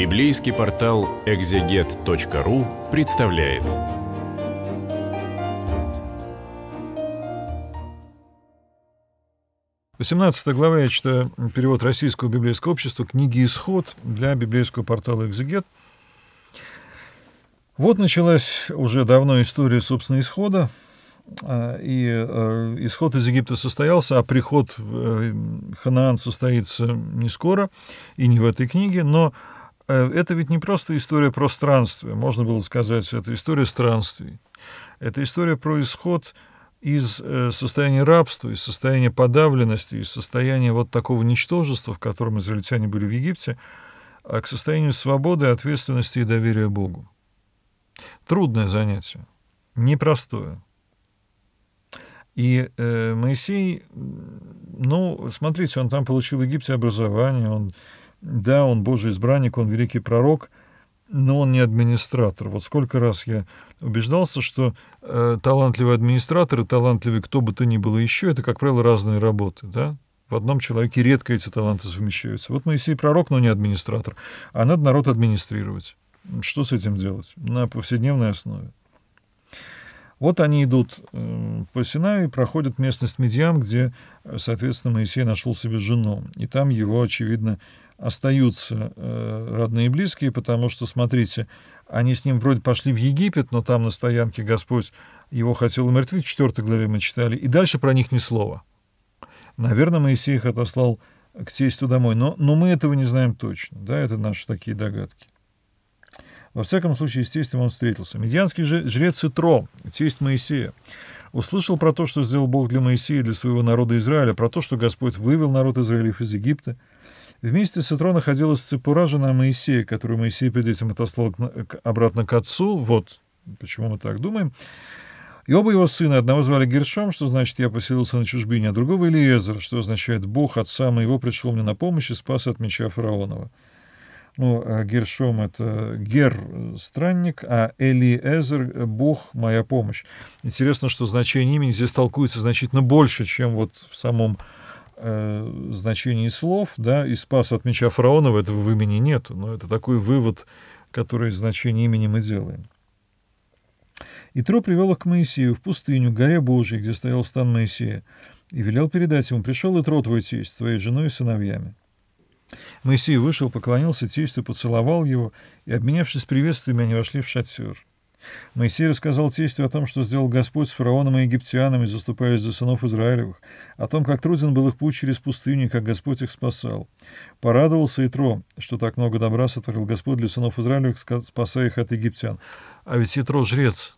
Библейский портал экзегет.ру представляет. Восемнадцатая глава, я читаю перевод Российского библейского общества, книги «Исход» для библейского портала «Экзегет». Вот началась уже давно история, собственно, исхода. А, и э, исход из Египта состоялся, а приход в э, Ханаан состоится не скоро и не в этой книге, но Э, это ведь не просто история пространствия, можно было сказать, это история странствий. Это история происход из э, состояния рабства, из состояния подавленности, из состояния вот такого ничтожества, в котором израильтяне были в Египте, а к состоянию свободы, ответственности и доверия Богу. Трудное занятие, непростое. И э, Моисей, ну, смотрите, он там получил в Египте образование, он да, он Божий избранник, он великий пророк, но он не администратор. Вот сколько раз я убеждался, что э, талантливый администратор и талантливый кто бы то ни было еще, это, как правило, разные работы, да? В одном человеке редко эти таланты совмещаются. Вот Моисей пророк, но не администратор. А надо народ администрировать. Что с этим делать? На повседневной основе. Вот они идут э, по Синаю и проходят местность Медиам, где, э, соответственно, Моисей нашел себе жену. И там его, очевидно, остаются э, родные и близкие, потому что, смотрите, они с ним вроде пошли в Египет, но там на стоянке Господь его хотел умертвить, в 4 главе мы читали, и дальше про них ни слова. Наверное, Моисей их отослал к тестю домой, но, но мы этого не знаем точно, да, это наши такие догадки. Во всяком случае, с тестем он встретился. Медианский жрец Итро, тесть Моисея, услышал про то, что сделал Бог для Моисея и для своего народа Израиля, про то, что Господь вывел народ Израилев из Египта, Вместе с утра находилась Цепура, жена Моисея, которую Моисей перед этим отослал обратно к отцу. Вот почему мы так думаем. И оба его сына, одного звали Гершом, что значит «я поселился на чужбине», а другого Элиезер, что означает «Бог, отца моего, пришел мне на помощь и спас от меча фараонова». Ну, а Гершом — это Гер э, — странник, а Элиезер — Бог, моя помощь. Интересно, что значение имени здесь толкуется значительно больше, чем вот в самом э, значении слов, да, и спас от меча фараонова, этого в имени нету, но это такой вывод, который из значения имени мы делаем. И привел их к Моисею в пустыню, к горе Божьей, где стоял стан Моисея, и велел передать ему, пришел и Тро твой тесть, твоей женой и сыновьями. Моисей вышел, поклонился тестю, поцеловал его, и, обменявшись приветствиями, они вошли в шатер. Моисей рассказал тестю о том, что сделал Господь с фараоном и египтянами, заступаясь за сынов Израилевых, о том, как труден был их путь через пустыню, как Господь их спасал. Порадовался Итро, что так много добра сотворил Господь для сынов Израилевых, спасая их от египтян. А ведь Итро — жрец,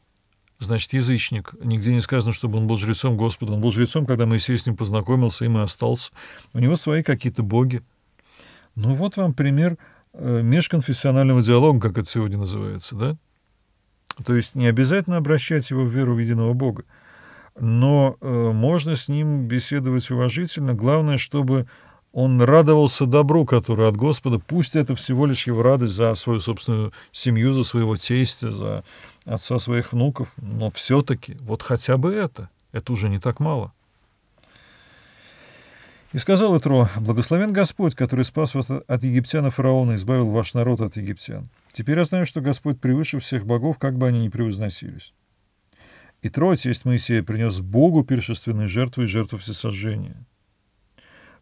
значит, язычник. Нигде не сказано, чтобы он был жрецом Господа. Он был жрецом, когда Моисей с ним познакомился, им и остался. У него свои какие-то боги. Ну вот вам пример э, межконфессионального диалога, как это сегодня называется, да? То есть не обязательно обращать его в веру в единого Бога, но э, можно с ним беседовать уважительно. Главное, чтобы он радовался добру, которое от Господа. Пусть это всего лишь его радость за свою собственную семью, за своего тестя, за отца своих внуков. Но все-таки вот хотя бы это. Это уже не так мало. И сказал Итро, «Благословен Господь, который спас вас от египтян и фараона, избавил ваш народ от египтян». Теперь я знаю, что Господь превыше всех богов, как бы они ни превозносились. И Троиц, есть Моисея, принес Богу першественные жертвы и жертву всесожжения.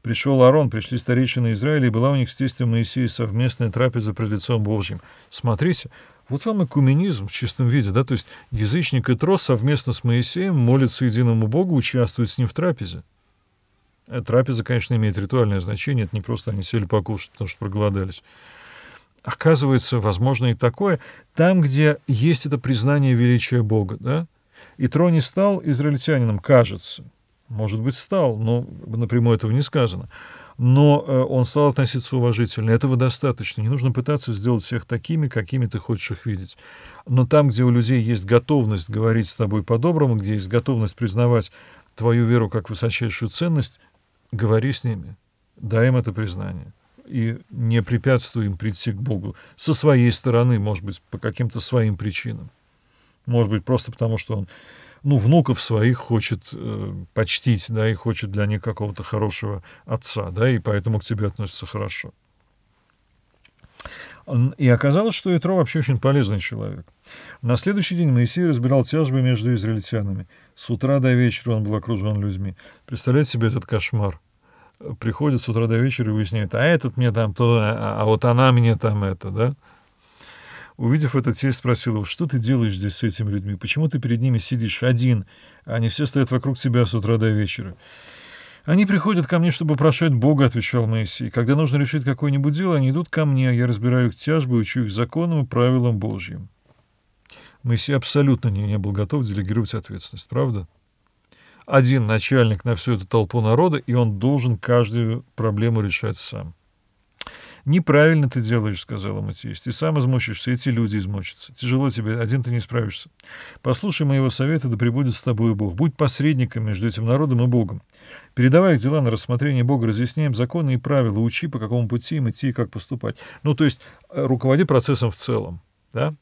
Пришел Аарон, пришли старейшины Израиля, и была у них с тестем Моисея совместная трапеза пред лицом Божьим. Смотрите, вот вам и куминизм в чистом виде, да, то есть язычник и трос совместно с Моисеем молятся единому Богу, участвуют с ним в трапезе. А трапеза, конечно, имеет ритуальное значение, это не просто они сели покушать, потому что проголодались. Оказывается, возможно и такое, там, где есть это признание величия Бога, да? И трон не стал израильтянином, кажется. Может быть, стал, но напрямую этого не сказано. Но э, он стал относиться уважительно. Этого достаточно. Не нужно пытаться сделать всех такими, какими ты хочешь их видеть. Но там, где у людей есть готовность говорить с тобой по-доброму, где есть готовность признавать твою веру как высочайшую ценность, говори с ними, дай им это признание и не препятствуем прийти к Богу. Со своей стороны, может быть, по каким-то своим причинам. Может быть, просто потому, что он ну, внуков своих хочет э, почтить, да, и хочет для них какого-то хорошего отца, да, и поэтому к тебе относится хорошо. И оказалось, что Итро вообще очень полезный человек. На следующий день Моисей разбирал тяжбы между израильтянами. С утра до вечера он был окружен людьми. Представляете себе этот кошмар? приходят с утра до вечера и выясняют, а этот мне там то, а, а, вот она мне там это, да. Увидев это, тесть спросил его, что ты делаешь здесь с этими людьми? Почему ты перед ними сидишь один, а они все стоят вокруг тебя с утра до вечера? Они приходят ко мне, чтобы прошать Бога, отвечал Моисей. Когда нужно решить какое-нибудь дело, они идут ко мне, а я разбираю их тяжбы, учу их законам и правилам Божьим. Моисей абсолютно не, не был готов делегировать ответственность, правда? один начальник на всю эту толпу народа, и он должен каждую проблему решать сам. «Неправильно ты делаешь», — сказал Матиис. «Ты сам измучишься, эти люди измучатся. Тяжело тебе, один ты не справишься. Послушай моего совета, да пребудет с тобой Бог. Будь посредником между этим народом и Богом. Передавай их дела на рассмотрение Бога, разъясняем законы и правила, учи, по какому пути им идти и как поступать. Ну, то есть э, руководи процессом в целом, да?»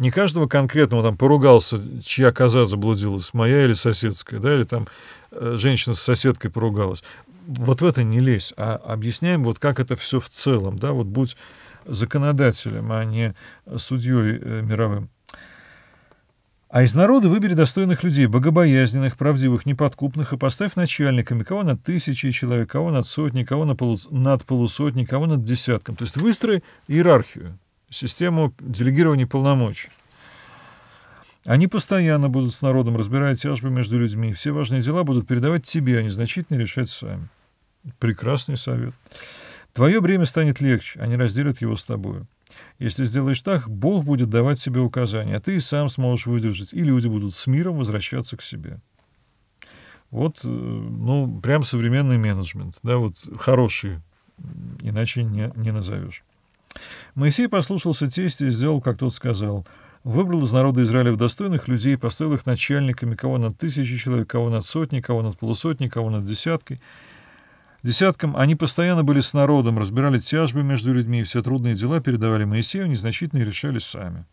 не каждого конкретного там поругался, чья коза заблудилась, моя или соседская, да, или там э, женщина с соседкой поругалась. Вот в это не лезь, а объясняем вот как это все в целом, да, вот будь законодателем, а не судьей э, мировым. А из народа выбери достойных людей, богобоязненных, правдивых, неподкупных, и поставь начальниками, кого над тысячи человек, кого над сотни, кого над полусотни, кого над десятком. То есть выстрой иерархию систему делегирования полномочий. Они постоянно будут с народом разбирать тяжбы между людьми. Все важные дела будут передавать тебе, а не значительно решать сами. Прекрасный совет. Твое бремя станет легче, они разделят его с тобою. Если сделаешь так, Бог будет давать тебе указания, а ты и сам сможешь выдержать, и люди будут с миром возвращаться к себе. Вот, э, ну, прям современный менеджмент, да, вот хороший, иначе не, не назовешь. Моисей послушался тестя и сделал, как тот сказал. Выбрал из народа Израилев достойных людей, и поставил их начальниками, кого над тысячи человек, кого над сотни, кого над полусотни, кого над десяткой. Десяткам они постоянно были с народом, разбирали тяжбы между людьми, и все трудные дела передавали Моисею, незначительные решали сами.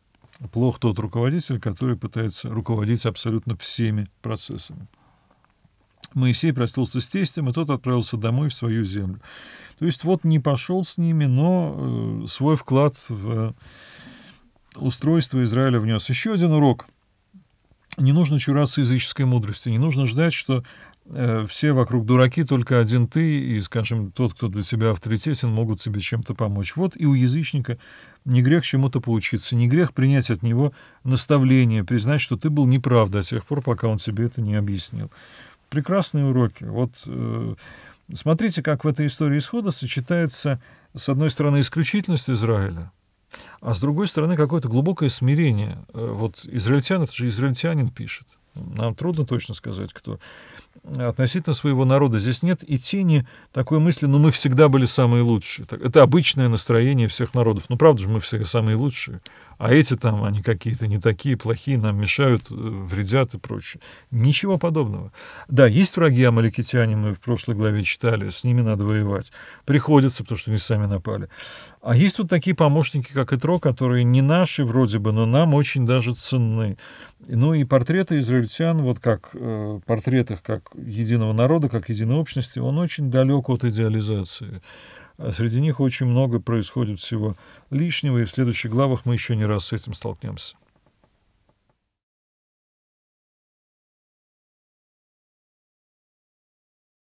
Плох тот руководитель, который пытается руководить абсолютно всеми процессами. Моисей простился с тестем, и тот отправился домой в свою землю. То есть вот не пошел с ними, но э, свой вклад в э, устройство Израиля внес. Еще один урок. Не нужно чураться языческой мудрости, не нужно ждать, что э, все вокруг дураки, только один ты, и, скажем, тот, кто для тебя авторитетен, могут тебе чем-то помочь. Вот и у язычника не грех чему-то поучиться, не грех принять от него наставление, признать, что ты был неправ до тех пор, пока он тебе это не объяснил прекрасные уроки. Вот э, смотрите, как в этой истории исхода сочетается, с одной стороны, исключительность Израиля, а с другой стороны, какое-то глубокое смирение. Э, вот израильтян, это же израильтянин пишет. Нам трудно точно сказать, кто относительно своего народа. Здесь нет и тени такой мысли, но «Ну, мы всегда были самые лучшие. Это обычное настроение всех народов. Ну правда же, мы все самые лучшие. А эти там, они какие-то не такие, плохие, нам мешают, э, вредят и прочее. Ничего подобного. Да, есть враги амаликитяне, мы в прошлой главе читали, с ними надо воевать. Приходится, потому что они сами напали. А есть тут такие помощники, как ИТРО, которые не наши вроде бы, но нам очень даже ценны. Ну и портреты израильтян, вот как э, портретах как единого народа, как единой общности, он очень далек от идеализации. А среди них очень много происходит всего лишнего, и в следующих главах мы еще не раз с этим столкнемся.